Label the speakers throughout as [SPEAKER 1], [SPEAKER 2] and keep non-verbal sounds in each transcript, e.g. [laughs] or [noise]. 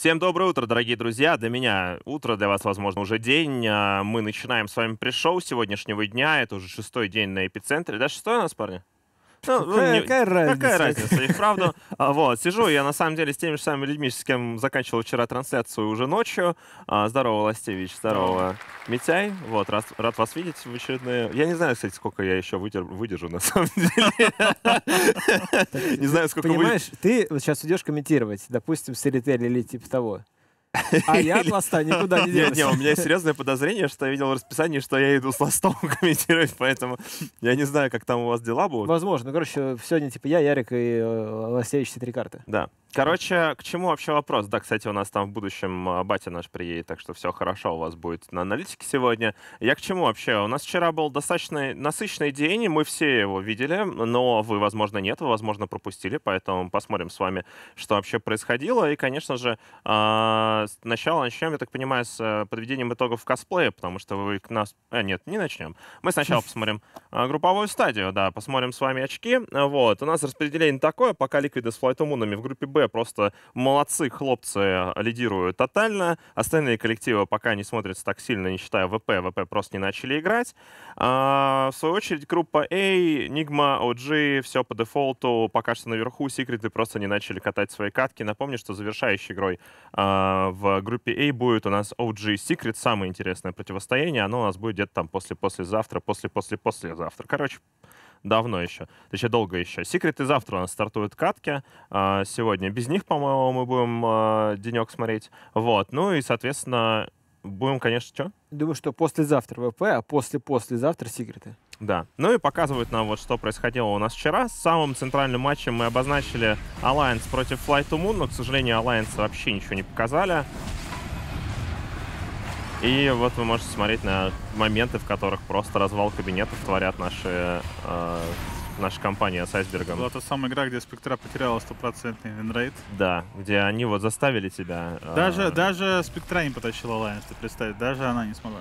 [SPEAKER 1] Всем доброе утро, дорогие друзья. Для меня утро, для вас, возможно, уже день. А, мы начинаем с вами пришел сегодняшнего дня. Это уже шестой день на эпицентре. Да, шестой у нас, парни?
[SPEAKER 2] Ну, какая, ну, не, какая разница? Какая разница, и правда.
[SPEAKER 1] А, вот, сижу я, на самом деле, с теми же самыми людьми, с кем заканчивал вчера трансляцию уже ночью. А, здорово, Ластевич, здорово, Митяй. Вот, рад, рад вас видеть в очередные... Я не знаю, кстати, сколько я еще вытер... выдержу, на самом [laughs] деле. Не знаю, сколько Понимаешь,
[SPEAKER 2] ты сейчас идешь комментировать, допустим, с или типа того. А я от ласта никуда не денусь. Нет, нет, у меня серьезное
[SPEAKER 1] подозрение, что я видел в расписании, что я иду с ластом [laughs] комментировать, поэтому я не знаю, как там у вас дела будут.
[SPEAKER 2] Возможно. Ну, короче, сегодня типа я, Ярик и э, Ластевич, три карты.
[SPEAKER 1] Да. Короче, к чему вообще вопрос? Да, кстати, у нас там в будущем э, батя наш приедет, так что все хорошо у вас будет на аналитике сегодня. Я к чему вообще? У нас вчера был достаточно насыщенный день, и мы все его видели, но вы, возможно, нет, вы, возможно, пропустили, поэтому посмотрим с вами, что вообще происходило. И, конечно же, а, а, сначала начнем, я так понимаю, с э, подведением итогов косплея, потому что вы к нас... А, нет, не начнем. Мы сначала [laughs] посмотрим а, групповую стадию, да, посмотрим с вами очки. Вот, у нас распределение такое, пока Ликвиды с Флайтумунами в группе Б просто молодцы, хлопцы э, лидируют тотально. Остальные коллективы пока не смотрятся так сильно, не считая ВП. ВП просто не начали играть. А, в свою очередь, группа A, Enigma, OG, все по дефолту. Пока что наверху секреты просто не начали катать свои катки. Напомню, что завершающей игрой а, в группе A будет у нас OG Secret, самое интересное противостояние. Оно у нас будет где-то там после-послезавтра, после-после-послезавтра. Короче, давно еще, точнее, долго еще. Secret и завтра у нас стартуют катки. А, сегодня без них, по-моему, мы будем а, денек смотреть. Вот. Ну и, соответственно, Будем, конечно, что?
[SPEAKER 2] Думаю, что послезавтра ВП, а после-послезавтра секреты.
[SPEAKER 1] Да. Ну и показывают нам вот, что происходило у нас вчера. самым центральным матчем мы обозначили Alliance против Flight to Moon, но, к сожалению, Alliance вообще ничего не показали. И вот вы можете смотреть на моменты, в которых просто развал кабинетов творят наши э, наша компания с Айсбергом. Была
[SPEAKER 3] та самая игра, где Спектра потеряла стопроцентный винрейт.
[SPEAKER 1] Да, где они вот заставили тебя... А, даже,
[SPEAKER 3] э... даже Спектра не потащила Alliance, ты представить даже она не смогла.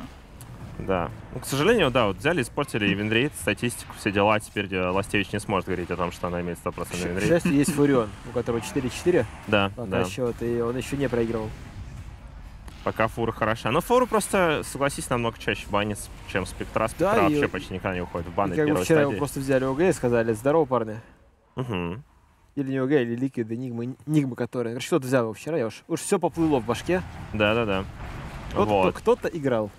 [SPEAKER 1] Да. Ну, к сожалению, да, вот взяли, испортили и винрейт, статистику, все дела. А теперь э, Ластевич не сможет говорить о том, что она имеет 100% винрейт. Сейчас есть Фурион,
[SPEAKER 2] у которого 4-4 да, на да. счет, и он еще не проигрывал
[SPEAKER 1] пока фура хороша. Но ну, фуру просто, согласись, намного чаще банит, чем спектра. Спектра да, вообще и... почти никогда не уходит в баны. Как бы вчера стадии. его просто
[SPEAKER 2] взяли ОГ и сказали, здорово, парни. Угу. Или не ОГ, или Ликвид, Нигма, Нигма, которые. Что-то взял его вчера, я уж, уж все поплыло в башке. Да-да-да. Вот. Кто-то играл.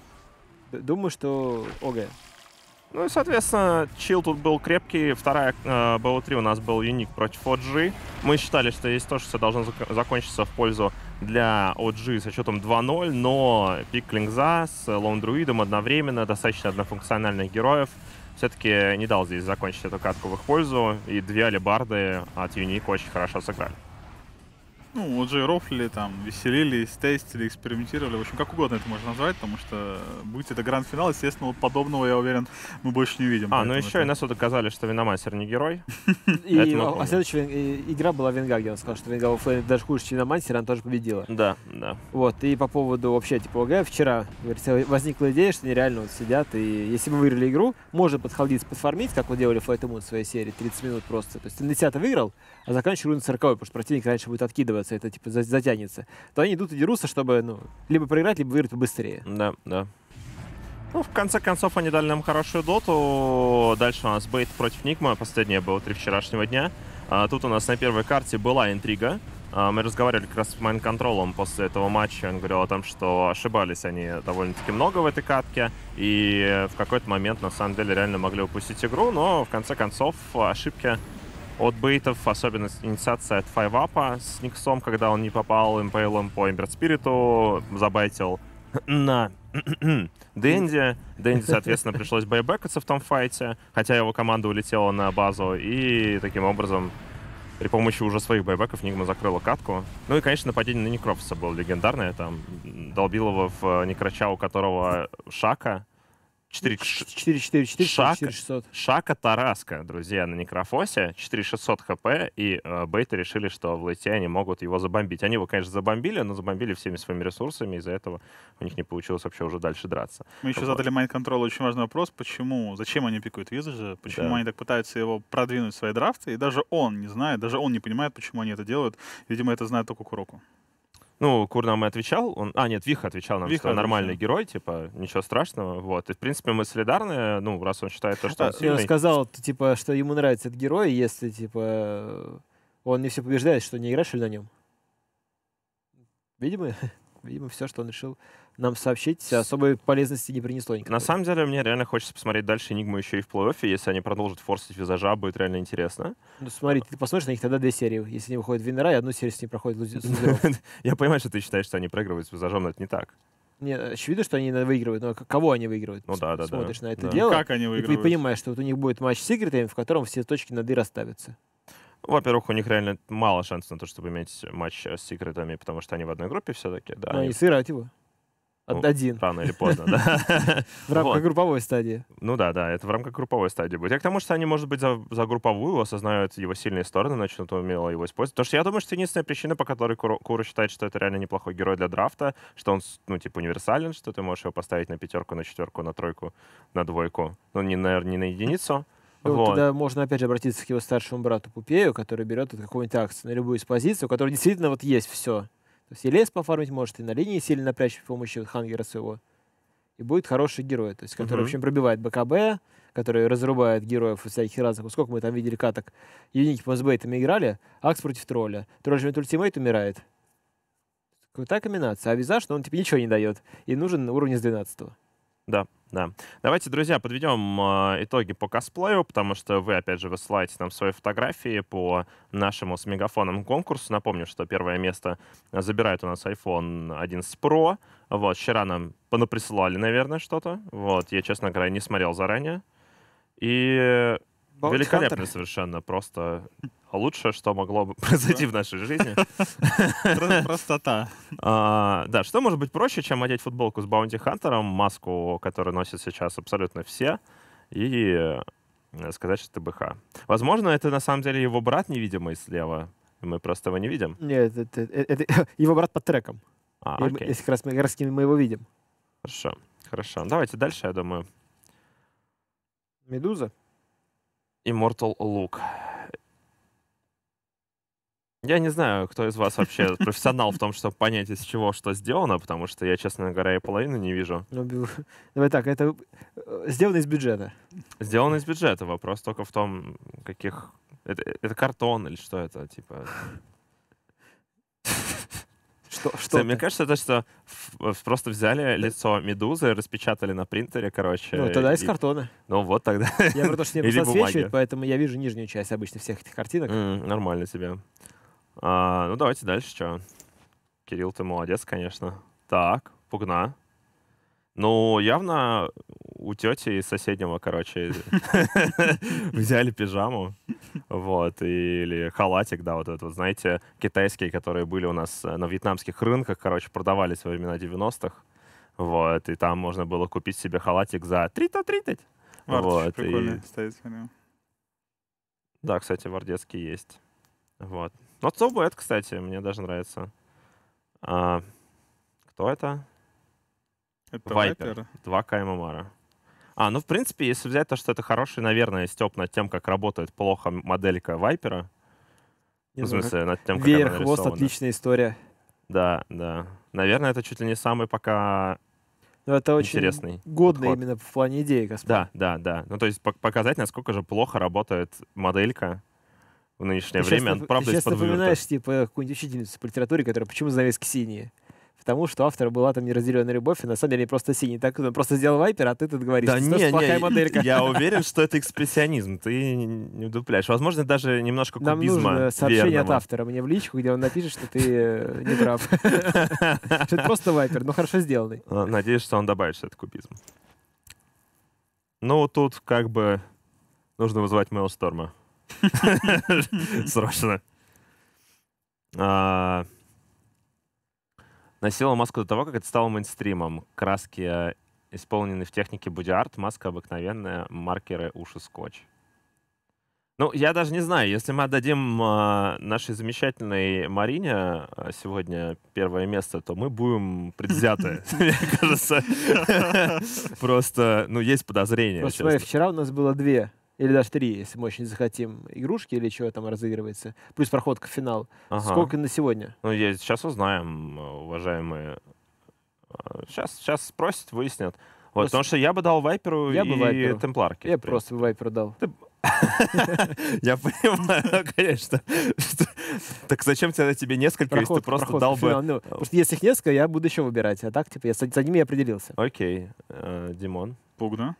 [SPEAKER 2] Думаю, что ОГ. Ну и, соответственно, чил тут был крепкий. Вторая
[SPEAKER 1] э, БО3 у нас был юник против OG. Мы считали, что здесь тоже все должно зак закончиться в пользу для OG с счетом 2-0, но пик Клингза с Лондруидом одновременно, достаточно однофункциональных героев, все-таки не дал здесь закончить эту катку в их пользу, и две алибарды от Юник очень хорошо сыграли
[SPEAKER 3] ну, вот же рофлили там, веселились, тестили, экспериментировали. В общем, как угодно это можно назвать, потому что будет это
[SPEAKER 2] гранд-финал, естественно, вот подобного, я уверен, мы больше не увидим. А, ну еще это... и
[SPEAKER 1] нас вот доказали, что Виномансер не
[SPEAKER 2] герой. [laughs] И, а следующая игра была Венгагена. Он сказал, что Венгагена Флейн даже хуже, чем Виномансер, она тоже победила. Да, да. Вот, и по поводу вообще, типа, ОГ, вчера возникла идея, что они реально вот сидят, и если бы выиграли игру, можно подходить, подформить, как вот делали Флайт в своей серии, 30 минут просто. То есть ты на 10 выиграл, заканчивают на 40 потому что противник раньше будет откидываться, это типа затянется, то они идут и дерутся, чтобы ну, либо проиграть, либо выиграть быстрее. Да, да.
[SPEAKER 1] Ну, в конце концов, они дали нам хорошую доту. Дальше у нас Бейт против Никма. Последняя была три вчерашнего дня. А, тут у нас на первой карте была интрига. А, мы разговаривали как раз с Майнконтролом после этого матча. Он говорил о том, что ошибались они довольно-таки много в этой катке. И в какой-то момент, на самом деле, реально могли упустить игру. Но, в конце концов, ошибки от бейтов, особенно инициация от файвапа с Никсом, когда он не попал импейлом по Эмберт Спириту, забайтил [clears throat] на [clears throat] Дэнди. Дэнди, соответственно, пришлось байбекаться в том файте, хотя его команда улетела на базу, и таким образом при помощи уже своих байбеков Нигма закрыла катку. Ну и, конечно, нападение на Некрофиса было легендарное. Там долбил его в э, Некроча, у которого Шака, 444 Шака, Шака Тараска, друзья, на Некрофосе. 4600 хп, и э, бейты решили, что в лейте они могут его забомбить. Они его, конечно, забомбили, но забомбили всеми своими ресурсами, из-за этого у них не получилось вообще уже дальше драться. Мы еще вот. задали
[SPEAKER 3] Mind Control очень важный вопрос, почему, зачем они пикают Визажа, почему да. они так пытаются его продвинуть в свои драфты, и даже он не знает, даже он не понимает, почему они это делают. Видимо, это знает только Куроку.
[SPEAKER 1] Ну, Кур нам и отвечал. Он... А, нет, Виха отвечал нам, Виха что отвечал. нормальный герой, типа, ничего страшного. Вот. И, в принципе, мы солидарны, ну, раз он считает то, что а, он сильный. Он сказал,
[SPEAKER 2] типа, что ему нравится этот герой, если, типа, э, он не все побеждает, что не играешь ли на нем. Видимо, [laughs] видимо, все, что он решил нам сообщить. Особой полезности не принесло никакой.
[SPEAKER 1] На самом деле, мне реально хочется посмотреть дальше «Энигму» еще и в плей-оффе. Если они продолжат форсить визажа, будет реально интересно.
[SPEAKER 2] Ну, смотри, ты посмотришь на них тогда две серии. Если они выходят в Венера, и одну серию с ней проходит [laughs]
[SPEAKER 1] Я понимаю, что ты считаешь, что они проигрывают с визажом, но это не так.
[SPEAKER 2] Нет, очевидно, что они выигрывают, но кого они выигрывают? Ну да, да, Смотришь да. на это да. дело. Как они выигрывают? И ты понимаешь, что вот у них будет матч с секретами, в котором все точки на «и» ставятся.
[SPEAKER 1] Ну, во-первых, у них реально мало шансов на то, чтобы иметь матч с секретами, потому что они в одной группе все-таки. Да, но ну, они сыграют его один рано или поздно, да. [laughs] В рамках групповой стадии. Ну да, да, это в рамках групповой стадии будет. Я к тому, что они, может быть, за, за групповую осознают его сильные стороны, начнут умело его использовать. Потому что я думаю, что единственная причина, по которой кура считает, что это реально неплохой герой для драфта, что он, ну, типа, универсален, что ты можешь его поставить на пятерку, на четверку, на тройку, на двойку. Ну, не, наверное, не на единицу, ну, вот. Тогда
[SPEAKER 2] можно опять же обратиться к его старшему брату Пупею, который берет какую нибудь акцию на любую из позиций, у которого действительно вот есть все. То есть и лес пофармить может, и на линии сильно напрячь при помощи хангера своего. И будет хороший герой, то есть, который, uh в общем, пробивает БКБ, который разрубает героев всяких разных. Сколько мы там видели каток. Юники по сбейтам играли, Акс против тролля. Тролль же ультимейт умирает. Крутая комбинация. А визаж, ну, он тебе типа, ничего не дает. И нужен уровень с 12 -го.
[SPEAKER 1] Да, да. Давайте, друзья, подведем а, итоги по косплею, потому что вы, опять же, высылаете нам свои фотографии по нашему с мегафоном конкурсу. Напомню, что первое место забирает у нас iPhone 11 Pro. Вот, вчера нам понаприсылали, наверное, что-то. Вот, я, честно говоря, не смотрел заранее. И Bounty Великолепно Hunter. совершенно, просто лучшее, что могло бы [laughs] произойти в нашей жизни. Простота. А, да, что может быть проще, чем одеть футболку с Баунти Хантером, маску, которую носят сейчас абсолютно все, и э, сказать, что ТБХ. Возможно, это на самом деле его брат невидимый слева. Мы просто его не видим.
[SPEAKER 2] Нет, это, его брат под треком. А, Если как раз мы его видим. Хорошо, хорошо.
[SPEAKER 1] Давайте дальше, я думаю. Медуза? Immortal Лук. Я не знаю, кто из вас вообще [laughs] профессионал в том, чтобы понять, из чего что сделано, потому что я, честно говоря, и половину не вижу.
[SPEAKER 2] давай так, это э, сделано из бюджета.
[SPEAKER 1] Сделано из бюджета. Вопрос только в том, каких... Это, это картон или что это, типа... Что, что Мне кажется, это что э, просто взяли лицо медузы, распечатали на принтере, короче. Ну, тогда из картона. Ну, вот тогда. Я про то, что [laughs] небо подсвечивает,
[SPEAKER 2] поэтому я вижу нижнюю
[SPEAKER 1] часть обычно всех этих картинок. Нормально тебе. А, ну, давайте дальше, что. Кирилл, ты молодец, конечно. Так, пугна. Ну, явно у тети из соседнего, короче, [laughs] взяли пижаму, вот, или халатик, да, вот этот, вот, знаете, китайские, которые были у нас э, на вьетнамских рынках, короче, продавались во времена 90-х, вот, и там можно было купить себе халатик за 330. Вот, и... Да, кстати, вардецкий есть. Вот. Но Цобуэт, кстати, мне даже нравится. А, кто это? Это Viper. Viper. 2К А, ну, в принципе, если взять то, что это хороший, наверное, степ над тем, как работает плохо моделька Вайпера. В смысле, над тем, как Веер, она хвост,
[SPEAKER 2] отличная история.
[SPEAKER 1] Да, да. Наверное, это чуть ли не самый пока но это очень интересный годный подход.
[SPEAKER 2] именно в плане идеи, господи.
[SPEAKER 1] Да, да, да. Ну, то есть показать, насколько же плохо работает моделька в нынешнее ты время. Сейчас, правда, ты сейчас напоминаешь,
[SPEAKER 2] типа, какую-нибудь учительницу по литературе, которая «Почему занавески синие?» потому что у автора была там неразделенная любовь, и на самом деле просто синий. Так он ну, просто сделал вайпер, а ты тут говоришь, да, не, не, плохая моделька. Я [laughs] уверен,
[SPEAKER 1] что это экспрессионизм, ты не удупляешь. Возможно, даже немножко кубизма Нам нужно сообщение верного. от
[SPEAKER 2] автора мне в личку, где он напишет, что ты э, не прав. [laughs] Что это просто вайпер, но хорошо сделанный.
[SPEAKER 1] Э, надеюсь, что он добавит, что это кубизм. Ну, тут как бы нужно вызвать сторма [laughs] Срочно. А, носила маску до того, как это стало мейнстримом. Краски э, исполнены в технике бодиарт, маска обыкновенная, маркеры, уши, скотч. Ну, я даже не знаю, если мы отдадим э, нашей замечательной Марине э, сегодня первое место, то мы будем предвзяты, [laughs] [laughs] мне кажется. [laughs] Просто, ну, есть подозрения вчера
[SPEAKER 2] у нас было две или даже три, если мы очень захотим, игрушки или чего там разыгрывается, плюс проходка в финал. Ага. Сколько на сегодня?
[SPEAKER 1] Ну, я сейчас узнаем, э, уважаемые. Сейчас, э, сейчас спросят, выяснят. Вот, потому что я бы дал Вайперу я и бы вайперу. Темпларке. Я просто бы Вайперу дал. [laughs] Я понимаю, [laughs] конечно.
[SPEAKER 2] Так зачем тогда тебе несколько, если ты просто дал бы... Ну, э, потому что если их несколько, я буду еще выбирать. А так, типа, с одними я определился. Окей. Димон? Пугна?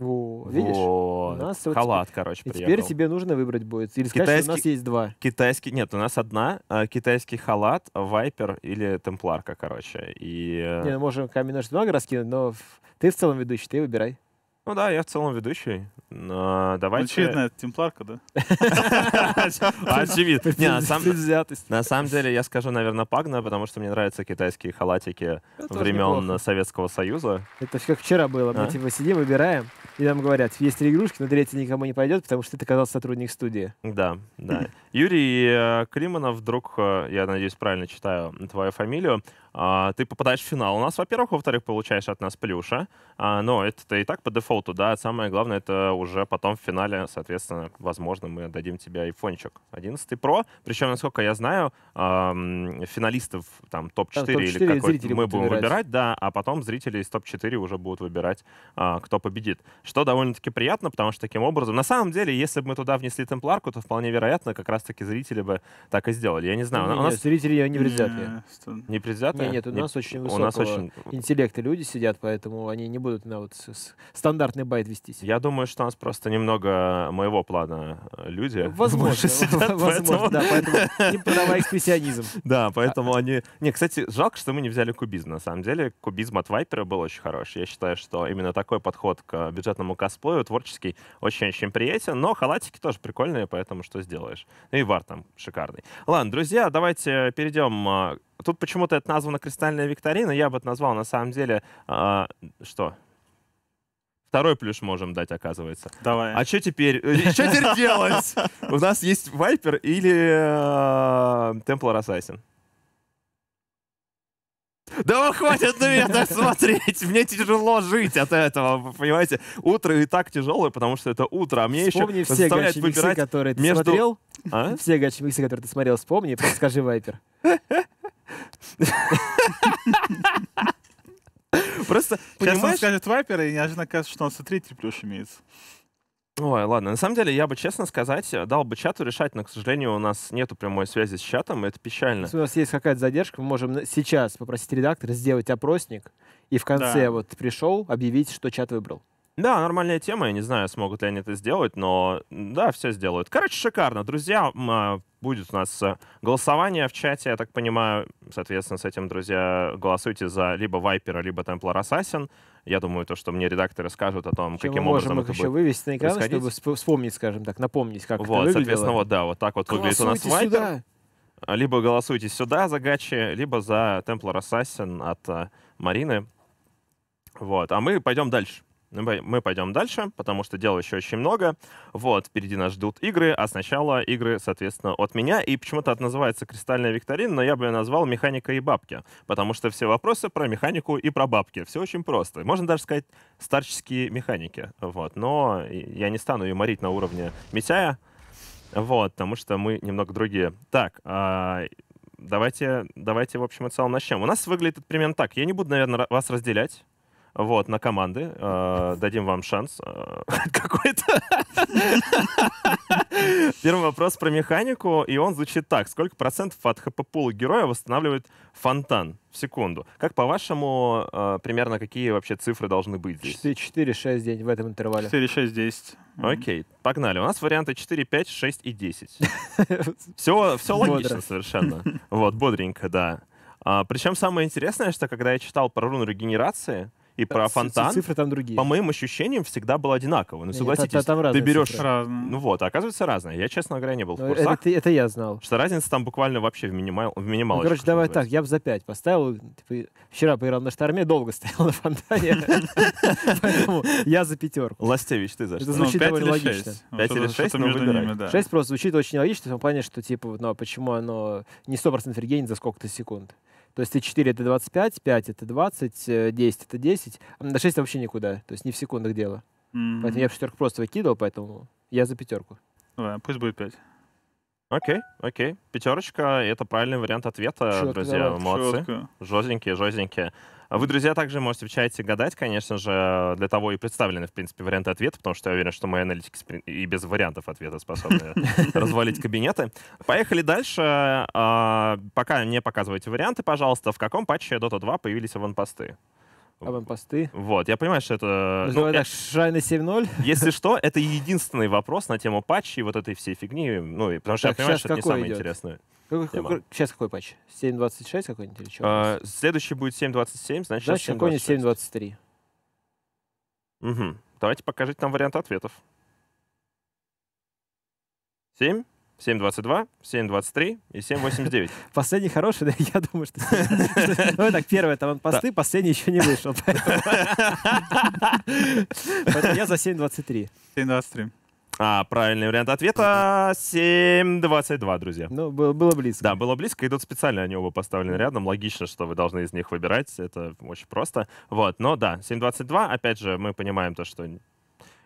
[SPEAKER 2] Во, видишь? Вот. У нас вот Халат, теперь, короче, приехал. Теперь тебе нужно выбрать будет. Или китайский, сказать, что у нас
[SPEAKER 1] есть два. Китайский, нет, у нас одна. А, китайский халат, вайпер или темпларка, короче. И... Э, Не, ну,
[SPEAKER 2] можем камень, ножницы, раскинуть, но ты в целом ведущий, ты выбирай. Ну да, я в целом ведущий.
[SPEAKER 1] Но а, давайте... Очевидно, это
[SPEAKER 2] темпларка, да? [laughs] Очевидно.
[SPEAKER 1] На самом деле, я скажу, наверное, пагна, потому что мне нравятся китайские халатики времен Советского Союза.
[SPEAKER 2] Это как вчера было. Мы а? типа сидим, выбираем, и нам говорят, есть три игрушки, но третья никому не пойдет, потому что ты оказался сотрудник студии.
[SPEAKER 1] Да, да. [laughs] Юрий э, Климанов, вдруг, э, я надеюсь, правильно читаю твою фамилию, а, ты попадаешь в финал у нас, во-первых, во-вторых, получаешь от нас плюша. Но это и так по дефолту, да. Самое главное, это уже потом в финале, соответственно, возможно, мы отдадим тебе айфончик 11 Pro. Причем, насколько я знаю, финалистов там топ-4 топ или какой-то мы будем выбирать. выбирать, да, а потом зрители из топ-4 уже будут выбирать, а, кто победит. Что довольно-таки приятно, потому что таким образом... На самом деле, если бы мы туда внесли темпларку, то вполне вероятно, как раз-таки зрители бы так и сделали. Я не знаю. у нас... Зрители не предвзятые.
[SPEAKER 3] Не
[SPEAKER 2] предвзятые? Нет, нет, у нас нет, очень высокого у нас очень... интеллекта люди сидят, поэтому они не будут на вот стандартный байт вестись.
[SPEAKER 1] Я думаю, что у нас просто немного моего плана э, люди. [laughs] Возможно, сидят, [laughs] возможно, поэтому... да, поэтому не подавай экспрессионизм. [laughs] Да, а, поэтому а. они... Не, кстати, жалко, что мы не взяли кубизм. На самом деле, кубизм от Вайпера был очень хороший. Я считаю, что именно такой подход к бюджетному косплею творческий очень-очень приятен, но халатики тоже прикольные, поэтому что сделаешь. Ну и вар там шикарный. Ладно, друзья, давайте перейдем а, Тут почему-то это названо «Кристальная викторина». Я бы это назвал, на самом деле, э, что? Второй плюс можем дать, оказывается. Давай. А что теперь? Э, что теперь делать? У нас есть Вайпер или Темплар э, Ассасин.
[SPEAKER 2] Да вы хватит на меня так смотреть! Мне тяжело жить
[SPEAKER 1] от этого, понимаете? Утро и так тяжелое, потому что это утро, а мне вспомни еще все заставляют выбирать которые ты между... смотрел.
[SPEAKER 2] А? Все гачмиксы, которые ты смотрел, вспомни и скажи Вайпер. Просто, Сейчас он скажет
[SPEAKER 3] Вайпер и неожиданно кажется, что он смотри, плюш имеется.
[SPEAKER 1] Ой, ладно. На самом деле, я бы, честно сказать, дал бы чату решать, но, к сожалению, у нас нету прямой связи с чатом, и это печально. Если
[SPEAKER 2] у нас есть какая-то задержка, мы можем сейчас попросить редактора сделать опросник, и в конце да. вот пришел объявить, что чат выбрал.
[SPEAKER 1] Да, нормальная тема. Я не знаю, смогут ли они это сделать, но да, все сделают. Короче, шикарно. Друзья, а, будет у нас э, голосование в чате, я так понимаю. Соответственно, с этим, друзья, голосуйте за либо Вайпера, либо Темплар Ассасин. Я думаю, то, что мне редакторы скажут о том, Чем каким мы можем образом их это еще будет вывести на экран,
[SPEAKER 2] чтобы вспомнить, скажем так, напомнить, как вот, это выглядело. соответственно, вот, да, вот так вот голосуйте выглядит у нас Вайпер.
[SPEAKER 3] Сюда.
[SPEAKER 1] Либо голосуйте сюда за Гачи, либо за Темплар Ассасин от э, Марины. Вот, а мы пойдем дальше. Ну, мы пойдем дальше, потому что дел еще очень много. Вот, впереди нас ждут игры, а сначала игры, соответственно, от меня. И почему-то это называется «Кристальная викторина», но я бы ее назвал «Механика и бабки», потому что все вопросы про механику и про бабки. Все очень просто. Можно даже сказать «старческие механики». Вот, но я не стану ее морить на уровне Митяя, вот, потому что мы немного другие. Так, а, давайте, давайте, в общем и целом, начнем. У нас выглядит примерно так. Я не буду, наверное, вас разделять вот, на команды. Э, дадим вам шанс э, [laughs] какой-то. Первый вопрос про механику, и он звучит так. Сколько процентов от хп-пула героя восстанавливает фонтан в секунду? Как по-вашему, э, примерно какие вообще цифры должны быть
[SPEAKER 2] здесь? 4, 4 6, 9 в этом интервале. 4,
[SPEAKER 1] 6, 10. Окей, погнали. У нас варианты 4, 5, 6 и 10. Все, все логично совершенно. Вот, бодренько, да. А, причем самое интересное, что когда я читал про руну регенерации, и про фонтан. Цифры там другие. По моим ощущениям, всегда было одинаково. Ну, согласитесь, ты берешь... Ну вот, а оказывается, разное. Я, честно говоря, не был в ну, курсах. Это я знал. Что разница там буквально вообще в в минималочку. Ну, короче, давай так,
[SPEAKER 2] я бы за пять поставил. Типа, вчера поиграл на шторме, долго стоял на фонтане. [laughs] Поэтому я за пятерку. Ластевич, ты за что? Ну, это звучит довольно логично. 5 или шесть. но выбирай. 6 просто звучит очень логично, в том плане, что, типа, ну, а почему оно не 100% реген за сколько-то секунд. То есть Т4 это 25, 5 это 20, 10 э, это 10, а на 6 вообще никуда. То есть не в секундах дело. Mm-hmm. Поэтому я в шестерку просто выкидывал, поэтому я за пятерку. Ну
[SPEAKER 1] да, пусть будет 5. Окей, окей. Пятерочка — это правильный вариант ответа, Четко, друзья. Давай. Молодцы. Жестенькие, жестенькие. А вы, друзья, также можете в чате гадать, конечно же, э, для того и представлены, в принципе, варианты ответа, потому что я уверен, что мои аналитики и без вариантов ответа способны [laughs] развалить кабинеты. Поехали дальше. А, пока не показывайте варианты, пожалуйста. В каком патче Dota 2 появились аванпосты?
[SPEAKER 2] Аванпосты.
[SPEAKER 1] Вот, я понимаю, что это... Называю ну, так,
[SPEAKER 2] Шайна 7.0.
[SPEAKER 1] Если что, это единственный вопрос на тему патчей, вот этой всей фигни. Ну, потому что я понимаю, что это не самое интересное
[SPEAKER 2] сейчас какой патч? 7.26 какой-нибудь или что? А,
[SPEAKER 1] следующий будет 7.27, значит, значит какой-нибудь 7.23. Угу. Давайте
[SPEAKER 2] покажите нам варианты ответов.
[SPEAKER 1] 7, 7.22, 7.23 и 7.89.
[SPEAKER 2] [laughs] Последний хороший, да, я думаю, что...
[SPEAKER 1] Ну, [laughs] так, первый, там посты,
[SPEAKER 2] последний еще не вышел. Поэтому [laughs]
[SPEAKER 1] я за 7.23. 7.23. А, правильный вариант ответа 7.22, друзья. Ну, было, было близко. Да, было близко, и тут специально они оба поставлены рядом. Логично, что вы должны из них выбирать, это очень просто. Вот, но да, 7.22, опять же, мы понимаем то, что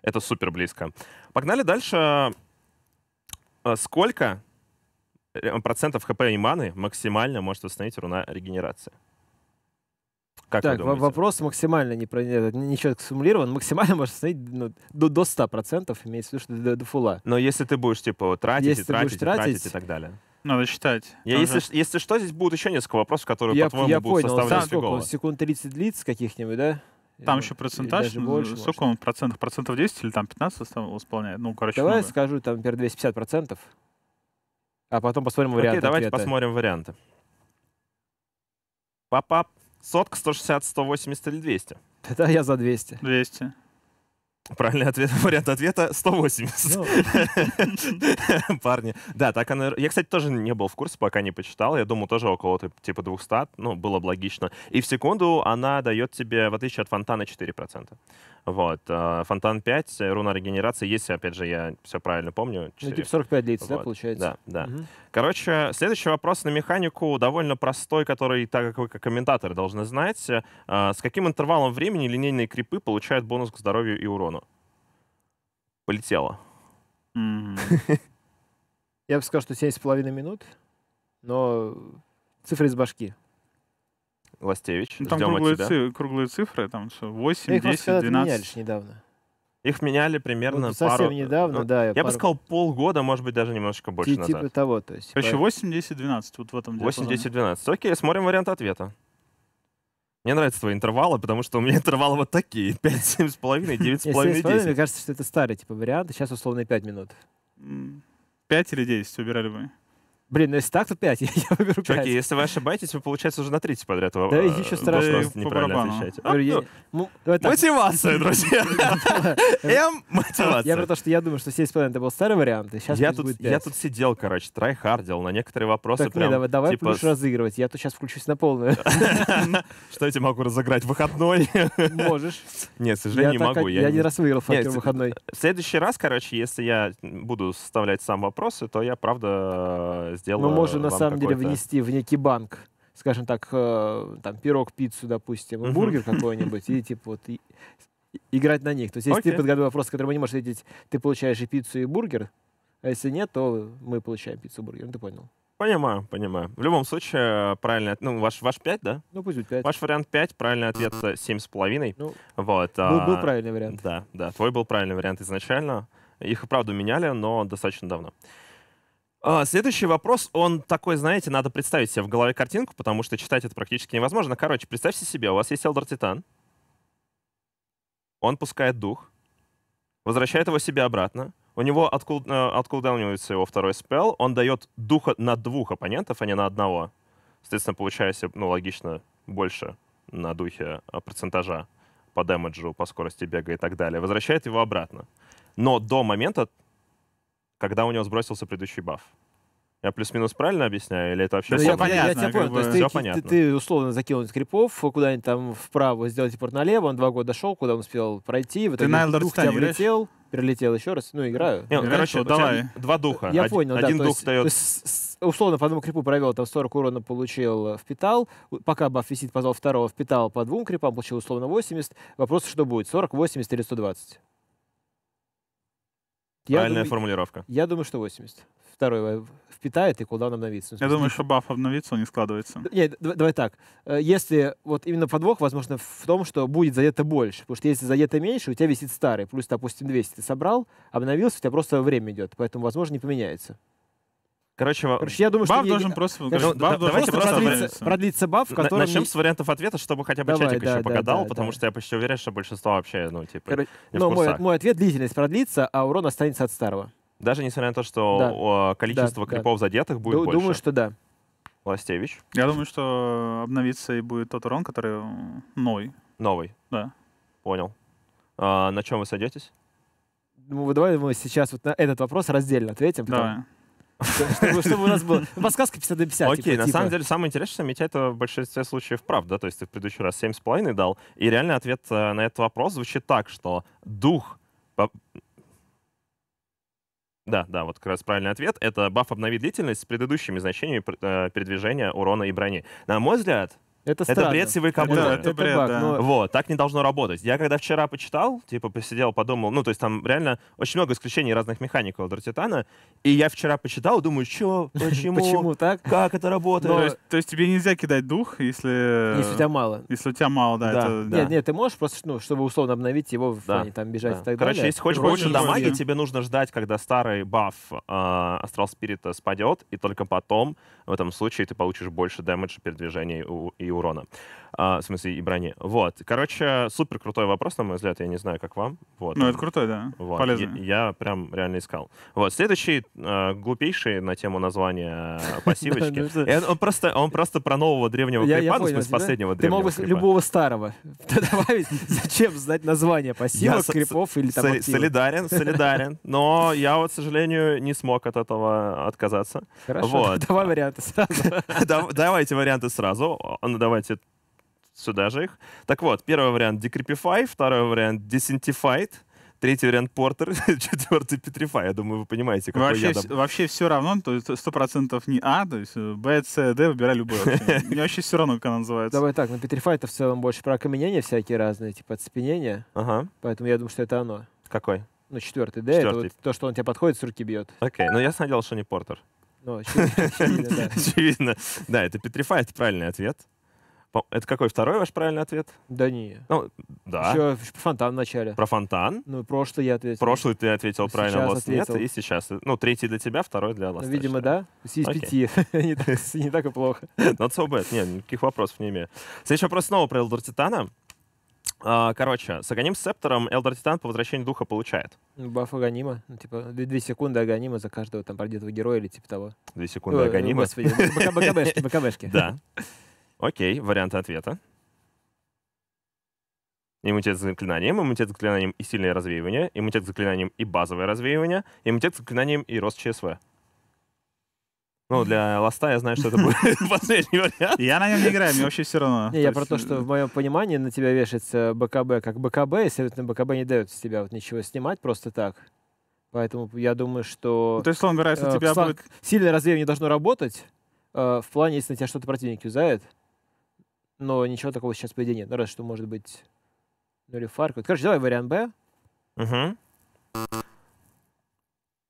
[SPEAKER 1] это супер близко. Погнали дальше. А, сколько э, процентов хп и маны максимально может установить руна регенерации? Как так, вопрос
[SPEAKER 2] максимально не, про, не человек максимально [laughs] можно стоять ну, до, до 100%, имеется в виду, что до, до фула.
[SPEAKER 1] Но если ты будешь, типа, тратить, если и тратить, и тратить, тратить и так далее.
[SPEAKER 3] Надо считать.
[SPEAKER 1] Я, если, если что, здесь будут еще несколько
[SPEAKER 2] вопросов, которые, я, по-твоему, я будут понял, составлять там сколько? Он, секунд 30 длится каких-нибудь, да? Там еще процентаж, больше, сколько
[SPEAKER 3] может. он процентов? Процентов 10 или там 15 исполняет? Ну, короче, Давай много.
[SPEAKER 2] скажу, там, например, 250 процентов, а потом посмотрим Окей, варианты давайте ответа.
[SPEAKER 3] посмотрим варианты.
[SPEAKER 1] Пап-пап. Сотка, 160, 180 или 200?
[SPEAKER 2] Тогда я за 200.
[SPEAKER 1] 200. Правильный ответ, [laughs] вариант ответа 180. Ну. [laughs] Парни. Да, так оно... Я, кстати, тоже не был в курсе, пока не почитал. Я думаю, тоже около типа 200. Ну, было бы логично. И в секунду она дает тебе, в отличие от фонтана, 4%. Вот. А, фонтан 5, э, руна регенерации, если, опять же, я все правильно помню. 4. Ну, типа
[SPEAKER 2] 45 длится, вот. да, получается? Да,
[SPEAKER 1] да. Угу. Короче, следующий вопрос на механику довольно простой, который, так как вы как комментаторы должны знать. Э, с каким интервалом времени линейные крипы получают бонус к здоровью и урону? Полетело.
[SPEAKER 3] [laughs]
[SPEAKER 2] Я бы сказал, что 7,5 минут, но цифры из башки.
[SPEAKER 3] Ластевич. Ну, там Ждем круглые, Цифры, круглые цифры, там что, 8, Я 10, их
[SPEAKER 2] 12. Меняли недавно.
[SPEAKER 1] Их меняли примерно вот ну, совсем пару... недавно, ну, да. Я, пару... бы сказал полгода, может быть, даже немножечко больше Ти- типа назад. Типа того, то есть. Короче,
[SPEAKER 3] 8, 10, 12 вот в этом 8, 10,
[SPEAKER 1] 12. Окей, смотрим вариант ответа. Мне нравятся твои интервалы, потому что у меня [laughs] интервалы вот такие. 5,
[SPEAKER 2] 7,5, 9,5, 10. Мне кажется, что это старый типа вариант. Сейчас условно 5 минут.
[SPEAKER 3] 5 или 10 выбирали бы. Блин, ну если так, то 5. [laughs] Я, выберу 5. Чуваки, если вы ошибаетесь, вы,
[SPEAKER 2] получается, уже на 30 подряд. Да, а, еще страшно. Да, неправильно отвечаете. А, Мотивация, друзья. [laughs] М — мотивация. Я про то, что я думаю, что 7,5 это был старый вариант, и сейчас будет. Я тут
[SPEAKER 1] сидел, короче, трайхардил на некоторые
[SPEAKER 2] вопросы. Так, давай, давай типа... разыгрывать. Я тут сейчас включусь на полную. [laughs] Что я тебе могу разыграть? Выходной? Можешь.
[SPEAKER 1] Нет, к сожалению, не могу. Я не раз выиграл фактор выходной. В следующий раз, короче, если я буду составлять
[SPEAKER 2] сам вопросы, то я, правда, сделала. Ну, можно э, на самом деле внести в некий банк скажем так, э, там пирог, пиццу, допустим, и бургер какой-нибудь, и типа вот и, играть на них. То есть, если okay. ты подготовил вопрос, который мы не можешь ответить, ты получаешь и пиццу, и бургер, а если нет, то мы получаем пиццу, бургер. Ну, ты понял. Понимаю, понимаю.
[SPEAKER 1] В любом случае, правильный ну, ваш, ваш 5, да? Ну, пусть будет 5. Ваш вариант 5, правильный ответ 7,5. Ну, вот, был, а, был правильный вариант. Да, да, твой был правильный вариант изначально. Их, правда, меняли, но достаточно давно. А, следующий вопрос, он такой, знаете, надо представить себе в голове картинку, потому что читать это практически невозможно. Короче, представьте себе, у вас есть Элдор Титан, он пускает дух, возвращает его себе обратно, у него откулдаунивается э, его второй спел, он дает духа на двух оппонентов, а не на одного. Соответственно, получается, ну, логично, больше на духе э, процентажа по дэмэджу, по скорости бега и так далее. Возвращает его обратно. Но до момента когда у него сбросился предыдущий баф. Я плюс-минус правильно объясняю, или это вообще... Ну, я, понятно, я тебя понял, бы... то есть ты, понятно.
[SPEAKER 2] Ты, ты, условно закинул скрипов куда-нибудь там вправо, сделал телепорт налево, он два года дошел, куда он успел пройти, в итоге ты на дух тебя влетел, перелетел еще раз, ну, играю. Не, ну, короче, вот, давай. два духа. Я один, понял, один да, дух есть, дает... То есть, условно, по одному крипу провел, там 40 урона получил, э, впитал, пока баф висит, позвал второго, впитал по двум крипам, получил условно 80. Вопрос, что будет, 40, 80 или 120? Правильная думаю, формулировка. Я думаю, что 80. Второй впитает и кулдаун обновится. Я думаю, ну, что
[SPEAKER 3] баф обновится, он не складывается. Нет,
[SPEAKER 2] давай, давай так. Э, если вот именно подвох, возможно, в том, что будет задето больше. Потому что если задето меньше, у тебя висит старый. Плюс, допустим, 200 ты собрал, обновился, у тебя просто время идет. Поэтому, возможно, не поменяется. Короче, Короче, я думаю, баф что должен я... просто, э, короче, ну, баф да, должен просто продлиться, продлиться. продлиться баф, в котором... Начнем с вариантов ответа, чтобы хотя бы Давай, чатик да, еще да, погадал, да, потому да.
[SPEAKER 1] что я почти уверен, что большинство вообще, ну, типа, Короче, не Но мой,
[SPEAKER 2] мой ответ — длительность продлится, а урон останется от старого.
[SPEAKER 1] Даже несмотря на то,
[SPEAKER 3] что да. количество да, крипов да. задетых будет Ду больше? Думаю,
[SPEAKER 2] что да. Ластевич?
[SPEAKER 3] Я думаю, что обновится и будет тот урон, который э, новый. Новый?
[SPEAKER 2] Да. Понял.
[SPEAKER 3] А, на чем вы садитесь?
[SPEAKER 2] Ну, давай мы сейчас вот на этот вопрос раздельно ответим. Давай. Чтобы, чтобы у нас было. Подсказка 50 на 50. Окей, типа, на типа. самом деле самое интересное, что Митя
[SPEAKER 1] это в большинстве случаев прав, да, то есть ты в предыдущий раз 7,5 дал, и реальный ответ э, на этот вопрос звучит так, что дух да, да, вот как раз правильный ответ. Это баф обнови длительность с предыдущими значениями э, передвижения, урона и брони. На мой взгляд, это, это бред сетевой Это, это, бред, баг, да. но... Вот, так не должно работать. Я когда вчера почитал, типа посидел, подумал, ну, то есть там реально очень много исключений разных механик у Титана,
[SPEAKER 2] и я вчера почитал, думаю, что, [laughs] почему, почему так, как это работает. Но... То, есть,
[SPEAKER 3] то есть тебе нельзя кидать дух, если... Если у тебя мало. Если у тебя мало, да. да. Это, да. Нет, нет,
[SPEAKER 2] ты можешь просто, ну, чтобы условно обновить его в да. там, бежать да. и так Короче, далее. Короче, если хочешь больше дамаги,
[SPEAKER 3] тебе нужно ждать, когда старый баф э,
[SPEAKER 1] Астрал Спирита спадет, и только потом в этом случае ты получишь больше дэмэджа передвижений и урона. А, в смысле, и брони. Вот. Короче, супер крутой вопрос, на мой взгляд. Я не знаю, как вам. Вот. Ну, это крутой,
[SPEAKER 3] да. Вот. Полезный.
[SPEAKER 1] Я, я прям реально искал. Вот. Следующий э, глупейший на тему названия а, [laughs] пассивочки. Ну э, он просто он просто про нового древнего крипа, в смысле, последнего древнего Ты мог бы любого
[SPEAKER 2] старого [laughs] добавить. Зачем знать название пассивов, крипов или там Солидарен, солидарен. [laughs]
[SPEAKER 1] Но я вот, к сожалению, не смог от этого отказаться. Хорошо, давай варианты
[SPEAKER 2] сразу.
[SPEAKER 1] Давайте варианты сразу. Ну, давайте сюда же их. Так вот, первый вариант Decrepify, второй вариант Desentified, Третий вариант Портер, [laughs] четвертый Петрифа. Я думаю, вы понимаете, какой вообще, я дам.
[SPEAKER 3] Вообще все равно, то есть сто процентов не А, то есть э, Б, С,
[SPEAKER 2] Д, выбирай любое. [laughs] Мне вообще все равно, как она называется. Давай так, на ну, Петрифа это в целом больше про окаменения всякие разные, типа отцепенения. Ага. Поэтому я думаю, что это оно. Какой? Ну, четвертый Д, это вот то, что он тебе подходит, с руки бьет. Окей, но ну,
[SPEAKER 1] я сначала, что не Портер. Ну, очевидно, да. [laughs] Очевидно. Да, это Петрифа, это правильный ответ. Это какой второй ваш правильный ответ? Да не. Ну, да. Еще
[SPEAKER 2] про фонтан в начале. Про фонтан? Ну, прошлый я ответил. Прошлый ты ответил сейчас правильно, Лос нет, и сейчас. Ну, третий для
[SPEAKER 1] тебя, второй для Лос. Ну, видимо, да. Из пяти.
[SPEAKER 2] [laughs] Не так и плохо. [laughs] Not
[SPEAKER 1] so bad. Нет, никаких вопросов не имею. Следующий вопрос снова про Элдор Титана. А, короче, с Аганим Септором Элдор Титан по возвращению духа получает.
[SPEAKER 2] Ну, баф Аганима. Ну, типа, две секунды Аганима за каждого там продетого героя или типа того. Две секунды Аганима. Господи, БКБшки. [laughs] Да.
[SPEAKER 1] Окей, варианты ответа. Иммунитет с заклинанием, иммунитет с заклинанием и сильное развеивание, иммунитет с заклинанием и базовое развеивание, иммунитет с заклинанием и рост ЧСВ. Ну, для ласта я знаю, что это будет [laughs] последний вариант. Я на нем
[SPEAKER 2] не играю, мне вообще все равно. Я про то, что э, в моем понимании на тебя вешается БКБ как БКБ, если на БКБ не дают с тебя вот ничего снимать просто так. Поэтому я думаю, что... Ну, то есть, он говоря, если э, тебя будет... Сильное развеивание должно работать, э, в плане, если на тебя что-то противник юзает, но ничего такого сейчас, по идее, нет. Ну, раз что, может быть, ну или фарк, Короче, давай вариант Б. Угу.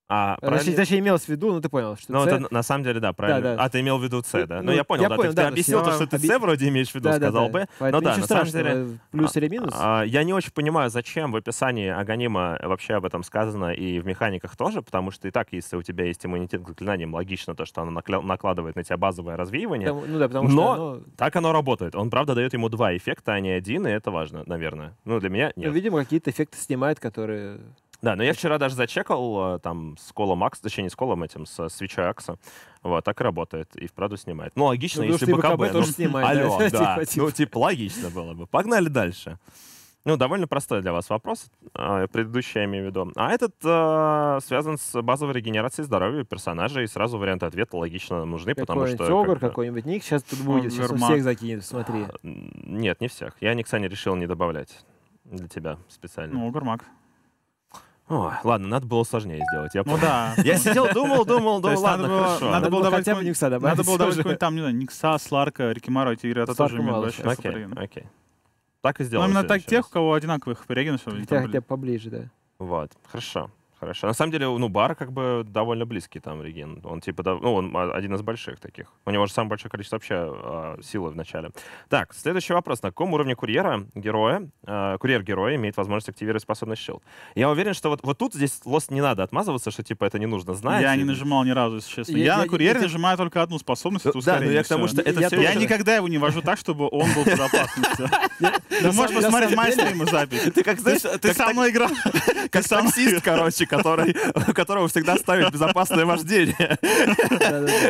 [SPEAKER 2] А, э, правильно? Точнее, имелось в виду, ну ты понял, что Ну, C... это на самом деле, да, правильно. Да, да. А, ты имел в виду С, да? Ну, ну я понял, я да. Понял, ты да, объяснил то, что ты С вроде имеешь в виду, да, сказал да, Б. Ну да. Ну да, на самом деле... Плюс а, или минус?
[SPEAKER 1] А, я не очень понимаю, зачем в описании Аганима вообще об этом сказано и в механиках тоже, потому что и так, если у тебя есть иммунитет к заклинаниям, логично то, что оно накладывает на тебя базовое развеивание. Там, ну да, потому что но оно... так оно работает. Он, правда, дает ему два эффекта, а не один, и это важно, наверное. Ну, для меня
[SPEAKER 2] ну, нет. Ну, видимо, какие-то эффекты снимает, которые...
[SPEAKER 1] Да, но я вчера даже зачекал э, там с колом Акс, точнее не с колом этим, со свеча Акса. Вот, так и работает. И вправду снимает. Ну, логично, ну, если бы БКБ ну, тоже ну, снимает, алло, да. [laughs] да. Типа, типа. Ну, типа, логично было бы. Погнали дальше. Ну, довольно простой для вас вопрос, а, предыдущий я имею в виду. А этот э, связан с базовой регенерацией здоровья персонажа, и сразу варианты ответа логично нужны, Какой потому что... Огр как какой-нибудь
[SPEAKER 2] ник сейчас тут будет, сейчас он всех
[SPEAKER 1] закинет, смотри. А, нет, не всех. Я Никсане решил не добавлять для тебя специально.
[SPEAKER 3] Ну, Огр маг. О, ладно, надо было сложнее сделать. Я ну да. [laughs] Я сидел, думал, думал, думал, ладно, хорошо. Надо было добавить хотя бы Никса добавить. Надо было добавить какой-нибудь там, не знаю, Никса, Сларка, Рикимару, эти игры тоже имеют Окей, окей. Так и сделаем. Ну, именно так тех, у кого одинаковые хп регены, чтобы
[SPEAKER 2] Хотя поближе, да.
[SPEAKER 1] Вот, хорошо хорошо. На самом деле, ну, бар как бы довольно близкий там регион. Он типа, ну, он один из больших таких. У него же самое большое количество вообще э, силы в начале. Так, следующий вопрос. На каком уровне курьера, героя, э, а, курьер-героя имеет возможность активировать способность щелд? Я уверен, что вот, вот тут здесь лост не надо отмазываться, что типа это не нужно знать. Я не нажимал ни разу, если честно. Я, я, я на курьере я,
[SPEAKER 3] нажимаю только одну способность, это ускорение. Да, но я к тому, что это я, все... я никогда его не вожу так, чтобы он был в безопасности. Ты можешь посмотреть мои стримы запись. Ты как знаешь, ты со мной играл. [laughs] Как таксист, короче, который, [laughs] которого всегда ставят безопасное вождение.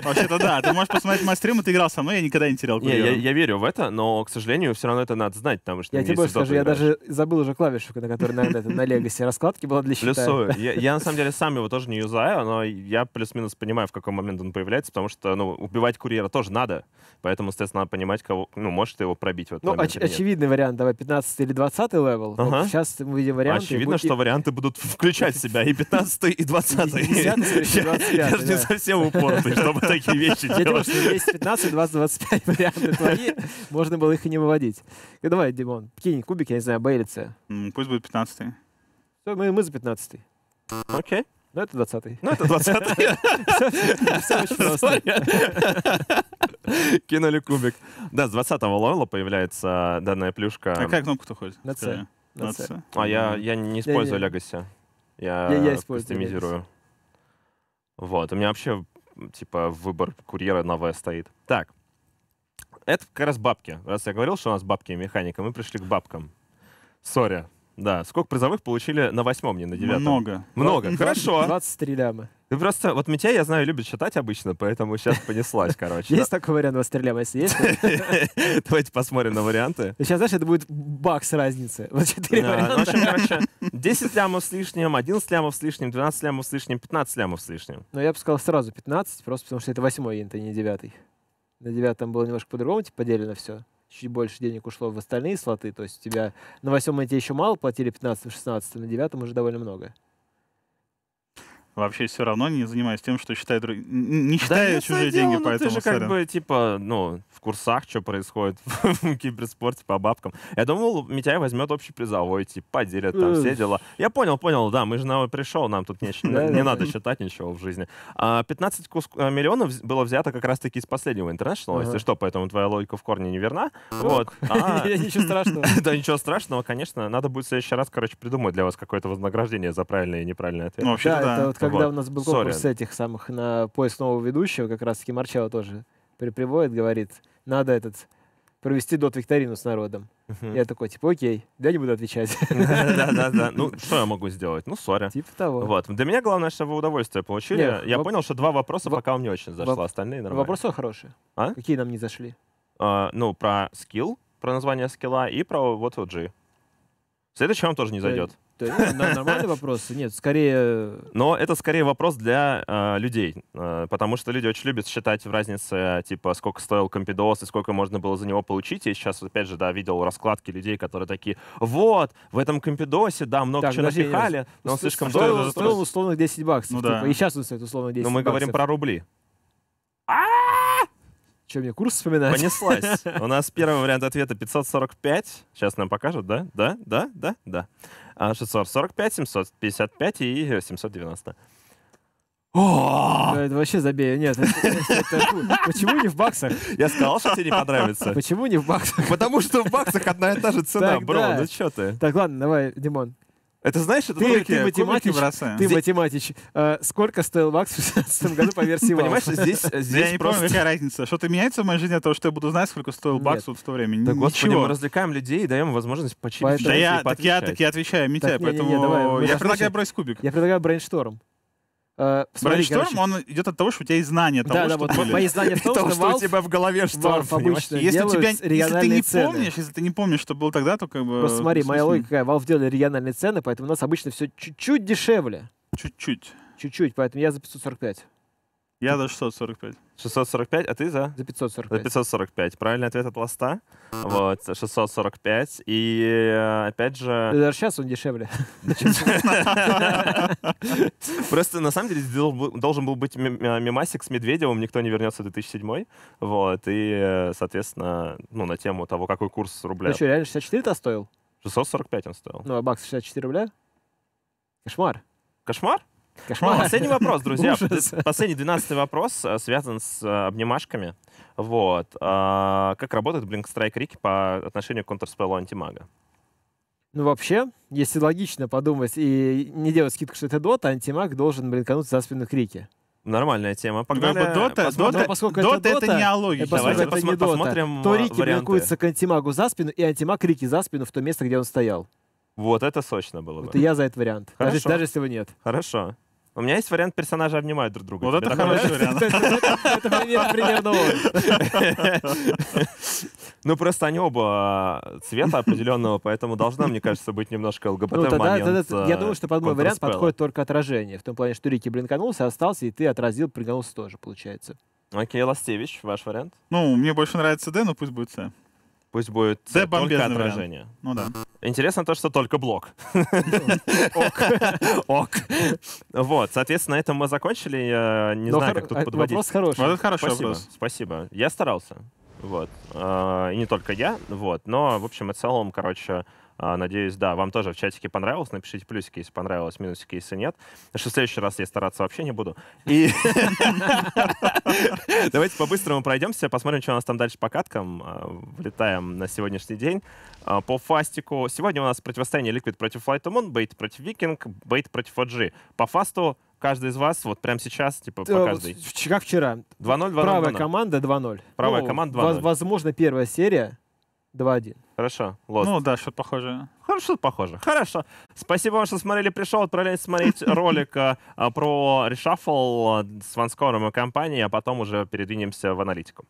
[SPEAKER 3] Вообще-то да, ты можешь посмотреть мой стрим, и ты играл со мной, я никогда не терял курьера.
[SPEAKER 2] Я
[SPEAKER 1] верю в это, но, к сожалению, все равно это надо знать, потому что... Я тебе больше скажу, я даже
[SPEAKER 2] забыл уже клавишу, на которой на Legacy раскладке была для счета. Плюсую. Я на самом
[SPEAKER 1] деле сам его тоже не юзаю, но я плюс-минус понимаю, в какой момент он появляется, потому что, ну, убивать курьера тоже надо, поэтому, естественно, надо понимать, кого, ну, может его пробить в этот Ну, очевидный
[SPEAKER 2] вариант, давай, 15 или 20 левел. Ну, сейчас мы видим варианты. Очевидно, что
[SPEAKER 1] варианты будут [laughs] включать себя и 15 и 20 Я же не совсем упорный, чтобы такие вещи делать. Я есть
[SPEAKER 2] 15, 20, 25 варианты твои. Можно было их и не выводить. Ну, давай, Димон, кинь кубик, я не знаю, Бейлица. Пусть будет 15 мы, мы за 15 Окей. Ну, это 20-й. Ну, это 20-й. [laughs] Все очень просто. Кинули кубик. Да,
[SPEAKER 1] с 20-го левела появляется данная плюшка. А какая кнопка-то ходит? На C. А я, я не использую Legacy. Я, я, я кастомизирую. Вот, у меня вообще, типа, выбор курьера новая стоит. Так, это как раз бабки. Раз я говорил, что у нас бабки и механика, мы пришли к бабкам. Сори, да, сколько призовых получили на восьмом, не на девятом? Много. Много, хорошо.
[SPEAKER 2] 23 [laughs] ляма.
[SPEAKER 1] Ты просто, вот Митя, я знаю, любит считать обычно, поэтому сейчас понеслась, короче. Есть
[SPEAKER 2] такой вариант 23 ляма, если есть?
[SPEAKER 1] [laughs] Давайте посмотрим на варианты.
[SPEAKER 2] Сейчас, знаешь, это будет бакс разницы. Вот 4 варианта. Ну, в общем, короче,
[SPEAKER 1] 10 лямов с лишним, 11 лямов с лишним, 12 лямов с лишним, 15 лямов с лишним.
[SPEAKER 2] Ну, я бы сказал сразу 15, просто потому что это восьмой int, а не девятый. На девятом было немножко по-другому, типа, поделено все чуть больше денег ушло в остальные слоты. То есть у тебя на восьмом эти еще мало платили 15-16, на девятом уже довольно много
[SPEAKER 3] вообще все равно не занимаюсь тем, что считаю друг... не считаю да чужие дело, деньги, ну, поэтому ты же как бы типа ну в курсах, что
[SPEAKER 1] происходит [laughs] в киберспорте по бабкам. Я думал, Митяй возьмет общий призовой, типа поделят там все дела. Я понял, понял, да, мы же на пришел, нам тут нечего, не надо считать ничего в жизни. А 15 кус... А, миллионов было взято как раз-таки из последнего интернешнл, ага. если что, поэтому твоя логика в корне неверна. Вот. [laughs] А... Ничего страшного. [laughs] Да ничего страшного, конечно, надо будет в следующий раз, короче, придумать для вас какое-то вознаграждение за правильное и неправильное ответ. Ну, вообще, да когда вот. у нас был конкурс Sorry.
[SPEAKER 2] этих самых на поиск нового ведущего, как раз-таки Марчао тоже приводит, говорит, надо этот провести дот-викторину с народом. Uh-huh. Я такой, типа, окей, я не буду отвечать. [laughs] Да-да-да. Ну, [laughs] что
[SPEAKER 1] я могу сделать? Ну, сори. Типа того. Вот. Для меня главное, что вы удовольствие получили. Нет, я воп... понял, что два вопроса воп... пока вам не очень зашло, воп... остальные нормально. Вопросы хорошие. А? Какие нам не зашли? А, ну, про скилл, про название скилла и про вот G. Следующий вам тоже не зайдет. То
[SPEAKER 2] есть, ну, нормальный вопрос? Нет, скорее... Э,
[SPEAKER 1] но это скорее вопрос для э, людей, э, потому что люди очень любят считать в разнице, типа, сколько стоил компидос и сколько можно было за него получить. Я сейчас, опять же, да, видел раскладки людей, которые такие, вот, в этом компидосе, да, много так, чего напихали, но он слишком стоил, стоил
[SPEAKER 2] условно 10 баксов. Ну, типа, да. И сейчас он стоит условно 10 Но мы баксов. говорим про рубли. А! Что, мне курс вспоминать? Понеслась. [laughs] У
[SPEAKER 1] нас первый вариант ответа 545. Сейчас нам покажут, да? Да, да, да, да. 645, а, 755 и 790.
[SPEAKER 2] Это вообще забей. Нет, почему не в баксах?
[SPEAKER 1] Я сказал, что тебе не понравится.
[SPEAKER 2] Почему не в баксах? Потому что в баксах одна и та же цена, бро. Ну что ты? Так, ладно, давай, Димон, это знаешь, это ты, ты математич, кубики Ты математич. А, сколько стоил Макс в 2016
[SPEAKER 3] году по версии Понимаешь, здесь, э, [laughs] здесь Я не просто... помню, какая разница. Что-то меняется в моей жизни от того, что я буду знать, сколько стоил бакс в то время. Да, Ничего. господи, мы
[SPEAKER 1] развлекаем людей и даем возможность почилить. Да я, так я, так я
[SPEAKER 2] отвечаю, Митя, поэтому я предлагаю бросить кубик. Я предлагаю брейншторм.
[SPEAKER 3] Э, смотри, Брейншторм, короче, он идет от того, что у тебя есть знания того, да, да, вот были. мои знания в [laughs] том, что, что у тебя в голове шторм. Обычно если, тебя, если ты не цены. помнишь, если ты не помнишь, что было тогда, то как бы... Просто смотри, моя логика
[SPEAKER 2] какая, Valve делали региональные цены, поэтому у нас обычно все чуть-чуть дешевле. Чуть-чуть. Чуть-чуть, поэтому я за 545.
[SPEAKER 1] Я за 645. 645, а ты за? За 545. За 545. Правильный ответ от Ласта. Вот, 645. И э, опять же... Даже сейчас
[SPEAKER 2] он дешевле. [laughs] Просто на
[SPEAKER 1] самом деле должен был быть а, мемасик с Медведевым «Никто не вернется» 2007. Вот, и, э, соответственно, ну, на тему того, какой курс рубля. Ну что,
[SPEAKER 2] реально 64-то стоил? 645 он стоил. Ну, а бакс 64 рубля? Кошмар. Кошмар? Кошмар. Ну, последний вопрос, друзья. [laughs] Последний,
[SPEAKER 1] двенадцатый вопрос э, связан с э, обнимашками. Вот. Э, как работают Blink Strike Рики по отношению к counter антимага?
[SPEAKER 2] Ну, вообще, если логично подумать и не делать скидку, что это дота, антимаг должен блинкануть за спину Крики.
[SPEAKER 1] Нормальная тема.
[SPEAKER 2] Ну, Погнали. Да, дота, дота, поскольку дота, это дота, это не алогично. Давайте это не дота, посмотрим То Рики варианты. блинкуется к антимагу за спину, и антимаг Рики за спину в то место, где он стоял.
[SPEAKER 1] Вот это сочно
[SPEAKER 2] было бы. Это я за этот вариант. Хорошо. Даже, даже если его
[SPEAKER 1] нет. Хорошо. У меня есть вариант персонажа обнимают друг друга. Вот это хороший вариант. Это примерно он. [laughs] Ну, просто они оба а, цвета определенного, поэтому должна, мне кажется, быть немножко лгбт ну,
[SPEAKER 2] Я а, думаю, что под мой вариант подходит только отражение. В том плане, что Рики блинканулся, остался, и ты отразил, приглянулся тоже, получается.
[SPEAKER 1] Окей, Ластевич, ваш вариант?
[SPEAKER 3] Ну, мне больше нравится Д, но пусть будет С.
[SPEAKER 1] Пусть будет Д э, только отражение. Ну да. Интересно то, что только блок. [laughs] Ок. Вот, соответственно, на этом мы закончили. Я не знаю, как тут а, подводить. Вопрос хороший. Вот это хороший вопрос. Спасибо. Я старался. Вот. А, и не только я. Вот. Но, в общем и целом, короче, а, надеюсь, да, вам тоже в чатике понравилось. Напишите плюсики, если понравилось, минусики, если нет. Что в следующий раз я стараться вообще не буду. И [laughs] давайте по-быстрому пройдемся, посмотрим, что у нас там дальше по каткам. А, влетаем на сегодняшний день. А, по фастику. Сегодня у нас противостояние Liquid против Flight to Moon, Bait против Viking, Bait против OG. По фасту каждый из вас, вот прямо сейчас, типа, э, по
[SPEAKER 2] каждой. Как вчера. 2-0, 2-0. Правая команда 2-0. Правая ну, команда 2-0. Возможно, первая серия
[SPEAKER 3] 2-1. Хорошо. Lost. Ну да, что-то похожее. Хорошо, похоже. Хорошо.
[SPEAKER 1] Спасибо вам, что смотрели пришел. Отправляйтесь смотреть [laughs] ролик э, про решафл э, с Ванскором и компанией, а потом уже передвинемся в аналитику.